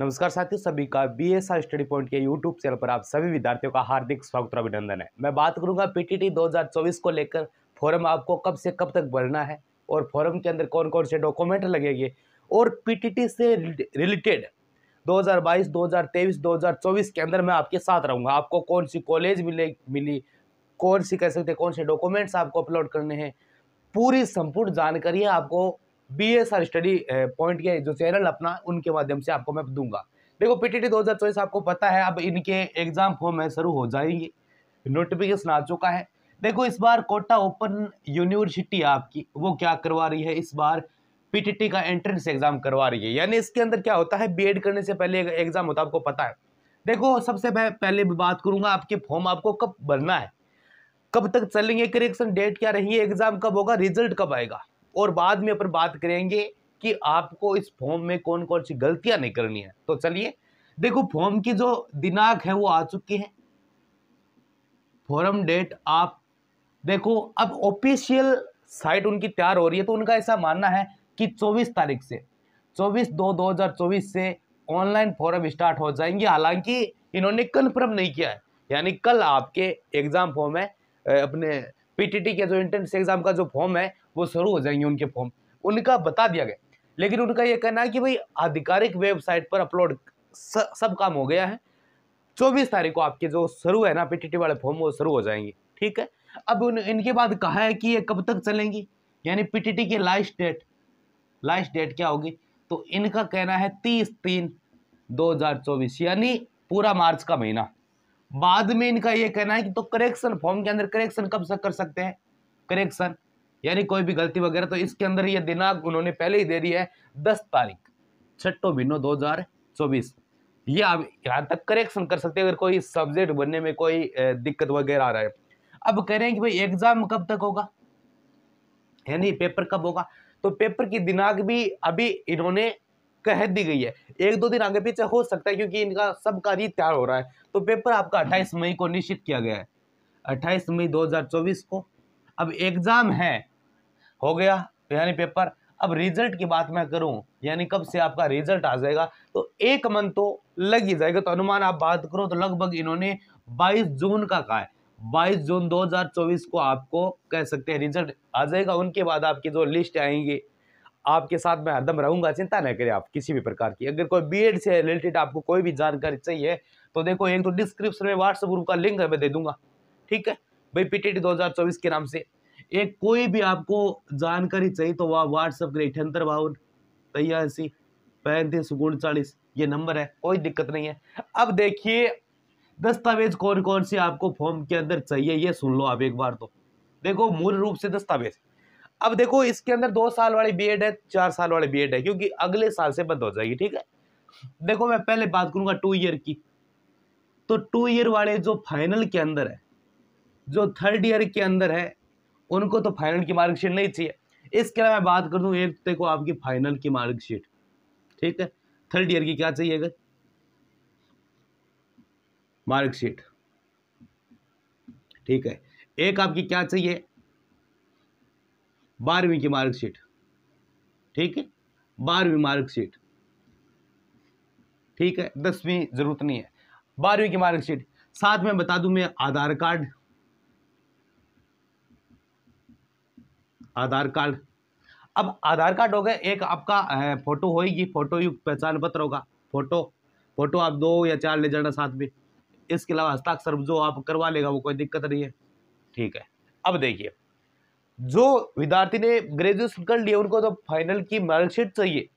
नमस्कार साथियों सभी का B S R study point के यूट्यूब चैनल पर आप सभी विद्यार्थियों का हार्दिक स्वागत और अभिनंदन है मैं बात करूंगा पीटीटी 2024 को लेकर फॉर्म आपको कब से कब तक भरना है और फॉर्म के अंदर कौन कौन से डॉक्यूमेंट लगेंगे और पीटीटी से रिलेटेड 2022, 2023, 2024 के अंदर मैं आपके साथ रहूँगा आपको कौन सी कॉलेज मिले मिली कौन सी कह सकते कौन से डॉक्यूमेंट्स आपको अपलोड करने हैं पूरी संपूर्ण जानकारी आपको B S R study point के जो चैनल अपना उनके माध्यम से आपको मैं दूंगा देखो हज़ार चौबीस आपको पता है अब इनके एग्जाम फॉर्म है शुरू हो जाएंगे नोटिफिकेशन आ चुका है देखो इस बार कोटा ओपन यूनिवर्सिटी आपकी वो क्या करवा रही है इस बार पीटीटी का एंट्रेंस एग्जाम करवा रही है यानी इसके अंदर क्या होता है बीएड करने से पहले एग्जाम होता है आपको पता है देखो सबसे पहले बात करूंगा आपके फॉर्म आपको कब भरना है कब तक चलेंगे करेक्शन डेट क्या रही है एग्जाम कब होगा रिजल्ट कब आएगा और बाद में अपन बात करेंगे कि आपको इस फॉर्म में कौन कौन सी गलतियां नहीं करनी है तो चलिए देखो फॉर्म की जो दिनांक है वो आ चुकी है फॉरम डेट आप देखो अब ऑफिशियल साइट उनकी तैयार हो रही है तो उनका ऐसा मानना है कि 24 तारीख से 24 दो 2024 से ऑनलाइन फॉरम स्टार्ट हो जाएंगे हालांकि इन्होंने कन्फर्म नहीं किया है यानी कल आपके एग्ज़ाम फॉर्म है अपने पीटीटी के जो एंट्रेंस एग्ज़ाम का जो फॉर्म है वो शुरू हो जाएंगे उनके फॉर्म उनका बता दिया गया लेकिन उनका ये कहना है कि भाई आधिकारिक वेबसाइट पर अपलोड सब काम हो गया है चौबीस तारीख को आपके जो शुरू है ना पीटीटी वाले फॉर्म वो शुरू हो जाएंगे ठीक है अब उन, इनके बाद कहा है कि ये कब तक चलेंगी यानी पीटीटी की लास्ट डेट लास्ट डेट क्या होगी तो इनका कहना है तीस तीन चौबीस यानी पूरा मार्च का महीना बाद में इनका ये कहना है कि तो करेक्शन फॉर्म के अंदर करेक्शन कब से कर सकते हैं करेक्शन यानी कोई भी गलती वगैरह तो इसके अंदर ये दिनांक उन्होंने पहले ही दे दी है दस तारीख छठो महीनो दो हज़ार चौबीस ये आप यहाँ तक करेक्शन कर सकते हैं अगर कोई सब्जेक्ट बनने में कोई दिक्कत वगैरह आ रहा है अब कह रहे हैं कि भाई एग्ज़ाम कब तक होगा यानी पेपर कब होगा तो पेपर की दिनांक भी अभी इन्होंने कह दी गई है एक दो दिन आगे पीछे हो सकता है क्योंकि इनका सबका कार्य तैयार हो रहा है तो पेपर आपका अट्ठाईस मई को निश्चित किया गया है अट्ठाईस मई दो को अब एग्ज़ाम है हो गया तो यानी पेपर अब रिजल्ट की बात मैं करूं यानी कब से आपका रिजल्ट आ जाएगा तो एक मंथ तो लग ही जाएगा तो अनुमान आप बात करो तो लगभग इन्होंने 22 जून का कहा है 22 जून 2024 को आपको कह सकते हैं रिजल्ट आ जाएगा उनके बाद आपकी जो लिस्ट आएंगी आपके साथ मैं हरदम रहूंगा चिंता ना करें आप किसी भी प्रकार की अगर कोई बी से रिलेटेड आपको कोई भी जानकारी चाहिए तो देखो एक तो डिस्क्रिप्शन में व्हाट्सएप ग्रुप का लिंक मैं दे दूंगा ठीक है भाई पीटीटी 2024 के नाम से एक कोई भी आपको जानकारी चाहिए तो वह व्हाट्सअप करें अठहत्तर बावन तिरासी पैंतीस उनचालीस ये नंबर है कोई दिक्कत नहीं है अब देखिए दस्तावेज कौन कौन से आपको फॉर्म के अंदर चाहिए ये सुन लो आप एक बार तो देखो मूल रूप से दस्तावेज अब देखो इसके अंदर दो साल वाली बीएड है चार साल वाली बीएड है क्योंकि अगले साल से बंद हो जाएगी ठीक है देखो मैं पहले बात करूंगा टू ईयर की तो टू ईयर वाले जो फाइनल के अंदर है जो थर्ड ईयर के अंदर है उनको तो फाइनल की मार्कशीट नहीं चाहिए इसके अलावा मैं बात कर दूँ एक देखो आपकी फाइनल की मार्कशीट ठीक है थर्ड ईयर की क्या चाहिए अगर मार्कशीट ठीक है एक आपकी क्या चाहिए बारहवीं की मार्कशीट ठीक है बारहवीं मार्कशीट ठीक है दसवीं जरूरत नहीं है बारहवीं की मार्कशीट साथ में बता दूं मैं आधार कार्ड आधार कार्ड अब आधार कार्ड हो गए एक आपका फ़ोटो होगी फ़ोटो युक्त पहचान पत्र होगा फ़ोटो फ़ोटो आप दो या चार ले जाना साथ में इसके अलावा हस्ताक्षर जो आप करवा लेगा वो कोई दिक्कत नहीं है ठीक है अब देखिए जो विद्यार्थी ने ग्रेजुएशन कर लिया उनको तो फाइनल की मार्कशीट चाहिए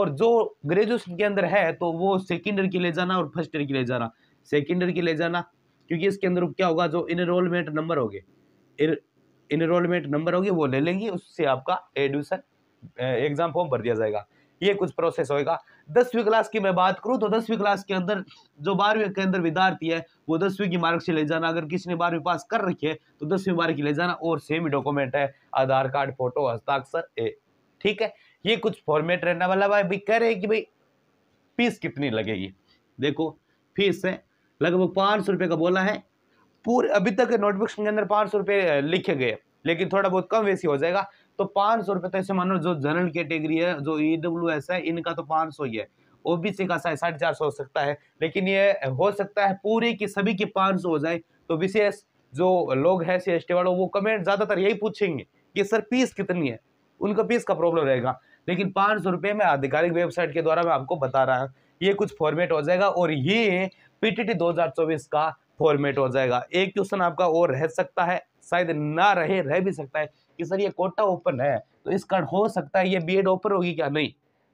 और जो ग्रेजुएशन के अंदर है तो वो सेकेंड ईयर के ले जाना और फर्स्ट ईयर के ले जाना सेकेंड ईयर के ले जाना क्योंकि इसके अंदर क्या होगा जो इनरोलमेंट नंबर हो गए इनरोलमेंट नंबर होगी वो ले लेंगी उससे आपका एडमिशन एग्ज़ाम फॉर्म भर दिया जाएगा ये कुछ प्रोसेस होएगा दसवीं क्लास की मैं बात करूँ तो दसवीं क्लास के अंदर जो बारहवीं के अंदर विद्यार्थी है वो दसवीं की मार्क से ले जाना अगर किसी ने बारहवीं पास कर रखी है तो दसवीं मार्क की ले जाना और सेम ही डॉक्यूमेंट है आधार कार्ड फोटो हस्ताक्षर ए ठीक है ये कुछ फॉर्मेट रहने वाला भाई भी कह रहे हैं कि भाई फीस कितनी लगेगी देखो फीस है लगभग पाँच सौ रुपये का बोला है पूरे अभी तक नोटबुक्स के अंदर पाँच सौ रुपये लिखे गए लेकिन थोड़ा बहुत कम वैसी हो जाएगा तो पाँच सौ रुपये तो ऐसे मानो जो जनरल कैटेगरी है जो ई डब्ल्यू एस है इनका तो पाँच सौ ही है ओ बी सी का शायद साढ़े चार सौ हो सकता है लेकिन ये हो सकता है पूरे की सभी की पाँच सौ हो जाए तो विशेष जो लोग हैं सी एस टी वालों वो कमेंट ज़्यादातर यही पूछेंगे कि सर पीस कितनी है उनका पीस का प्रॉब्लम रहेगा लेकिन पाँच सौ रुपये में आधिकारिक वेबसाइट के द्वारा मैं आपको बता रहा हूँ ये कुछ फॉर्मेट हो जाएगा और ये पीटीटी 2024 का फॉर्मेट हो जाएगा एक क्वेश्चन आपका और रह सकता है शायद ना रहे रह भी सकता है कि सर ये कोटा ओपन है तो इस कारण हो सकता है ये बी एड ओपन होगी क्या नहीं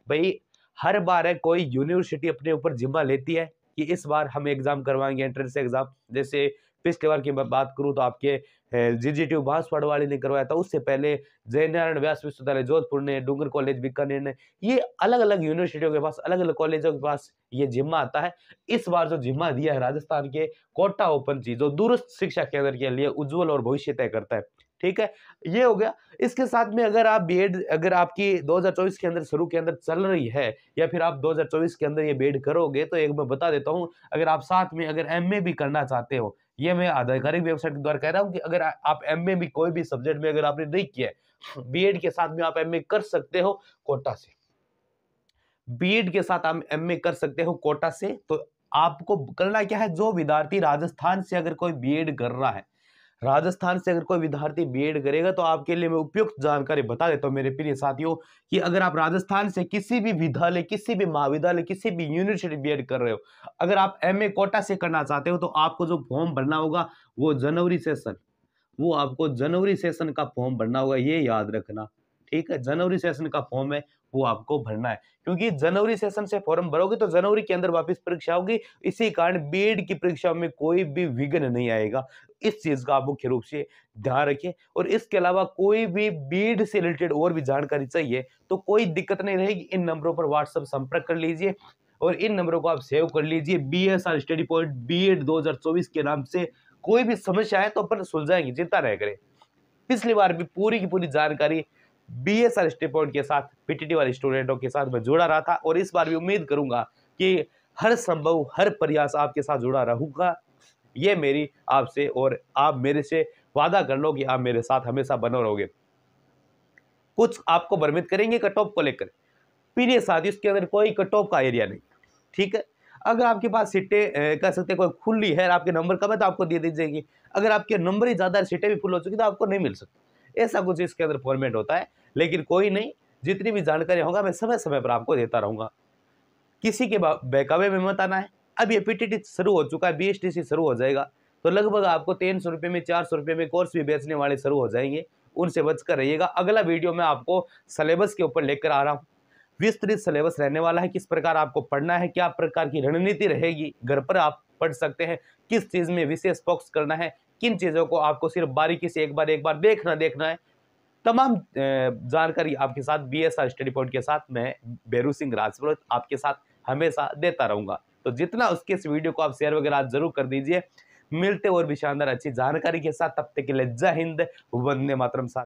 भाई हर बार है कोई यूनिवर्सिटी अपने ऊपर जिम्मा लेती है कि इस बार हम एग्ज़ाम करवाएंगे एंट्रेंस एग्ज़ाम जैसे पिछले बार की मैं बात करूँ तो आपके जी जी टी बांसवाड़ वाले ने करवाया था उससे पहले जयनारायण व्यास विश्वविद्यालय जोधपुर ने डूंगर कॉलेज बीकानेर ने ये अलग अलग यूनिवर्सिटियों के पास अलग अलग कॉलेजों के पास ये जिम्मा आता है इस बार जो जिम्मा दिया है राजस्थान के कोटा ओपन जी जो दूरस्थ शिक्षा केंद्र के लिए उज्जवल और भविष्य तय करता है ठीक है ये हो गया इसके साथ में अगर आप बीएड अगर आपकी 2024 के अंदर शुरू के अंदर चल रही है या फिर आप 2024 के अंदर ये बीएड करोगे तो एक मैं बता देता हूँ अगर आप साथ में अगर एमए भी करना चाहते हो ये मैं आधिकारिक वेबसाइट के द्वारा कह रहा हूँ कि अगर आप एम ए भी कोई भी सब्जेक्ट में अगर आपने नहीं किया है एड के साथ में आप एम ए कर सकते हो कोटा से बी एड के साथ आप एम ए कर सकते हो कोटा से तो आपको करना क्या है जो विद्यार्थी राजस्थान से अगर कोई बी एड कर रहा है राजस्थान से अगर कोई विद्यार्थी बीएड करेगा तो आपके लिए मैं उपयुक्त जानकारी बता देता हूँ मेरे प्रिय साथियों कि अगर आप राजस्थान से किसी भी विद्यालय किसी भी महाविद्यालय किसी भी यूनिवर्सिटी बीएड कर रहे हो अगर आप एमए कोटा से करना चाहते हो तो आपको जो फॉर्म भरना होगा वो जनवरी सेशन वो आपको जनवरी सेशन का फॉर्म भरना होगा ये याद रखना ठीक है जनवरी सेशन का फॉर्म है वो आपको भरना है क्योंकि जनवरी सेशन से फॉर्म भरोगे तो जनवरी के अंदर वापस परीक्षा होगी इसी कारण बीएड की परीक्षा में कोई भी विघ्न नहीं आएगा इस चीज़ का आप मुख्य रूप से ध्यान रखें और इसके अलावा कोई भी बीएड से रिलेटेड और भी जानकारी चाहिए तो कोई दिक्कत नहीं रहेगी इन नंबरों पर व्हाट्सअप संपर्क कर लीजिए और इन नंबरों को आप सेव कर लीजिए B S R study point B Ed दो हज़ार चौबीस के नाम से कोई भी समस्या है तो अपन सुलझाएंगे चिंता नहीं करें पिछली बार भी पूरी की पूरी जानकारी बी एस आर स्टेपॉइंट के साथ पीटीटी वाले स्टूडेंटों के साथ मैं जुड़ा रहा था और इस बार भी उम्मीद करूंगा कि हर संभव हर प्रयास आपके साथ जुड़ा रहूंगा ये मेरी आपसे और आप मेरे से वादा कर लो कि आप मेरे साथ हमेशा बने रहोगे कुछ आपको भ्रमित करेंगे कटॉप को लेकर पीरियड साथ उसके अंदर कोई कटॉप का एरिया नहीं ठीक है अगर आपके पास सीटें कह सकते कोई खुली है आपके नंबर कम है तो आपको दे दी जाएगी अगर आपके नंबर ही ज़्यादा सीटें भी फुल हो चुकी तो आपको नहीं मिल सकती ऐसा कुछ इसके अंदर फॉर्मेट होता है लेकिन कोई नहीं जितनी भी जानकारी होगा मैं समय समय पर आपको देता रहूँगा किसी के बहकावे में मत आना है अब ये पीटीटी शुरू हो चुका है बीएसटीसी शुरू हो जाएगा तो लगभग आपको तीन सौ रुपये में चार सौ रुपये में कोर्स भी बेचने वाले शुरू हो जाएंगे उनसे बचकर रहिएगा अगला वीडियो मैं आपको सलेबस के ऊपर लेकर आ रहा हूँ विस्तृत सिलेबस रहने वाला है किस प्रकार आपको पढ़ना है क्या प्रकार की रणनीति रहेगी घर पर आप पढ़ सकते हैं किस चीज़ में विशेष फोकस करना है किन चीज़ों को आपको सिर्फ बारीकी से एक बार एक बार देखना देखना है तमाम जानकारी आपके साथ B S R study point के साथ मैं भैरू सिंह राजपुरोहित आपके साथ हमेशा देता रहूंगा तो जितना उसके इस वीडियो को आप शेयर वगैरह जरूर कर दीजिए मिलते और भी शानदार अच्छी जानकारी के साथ तब तक के लिए जय हिंद वंदे मातरम साथ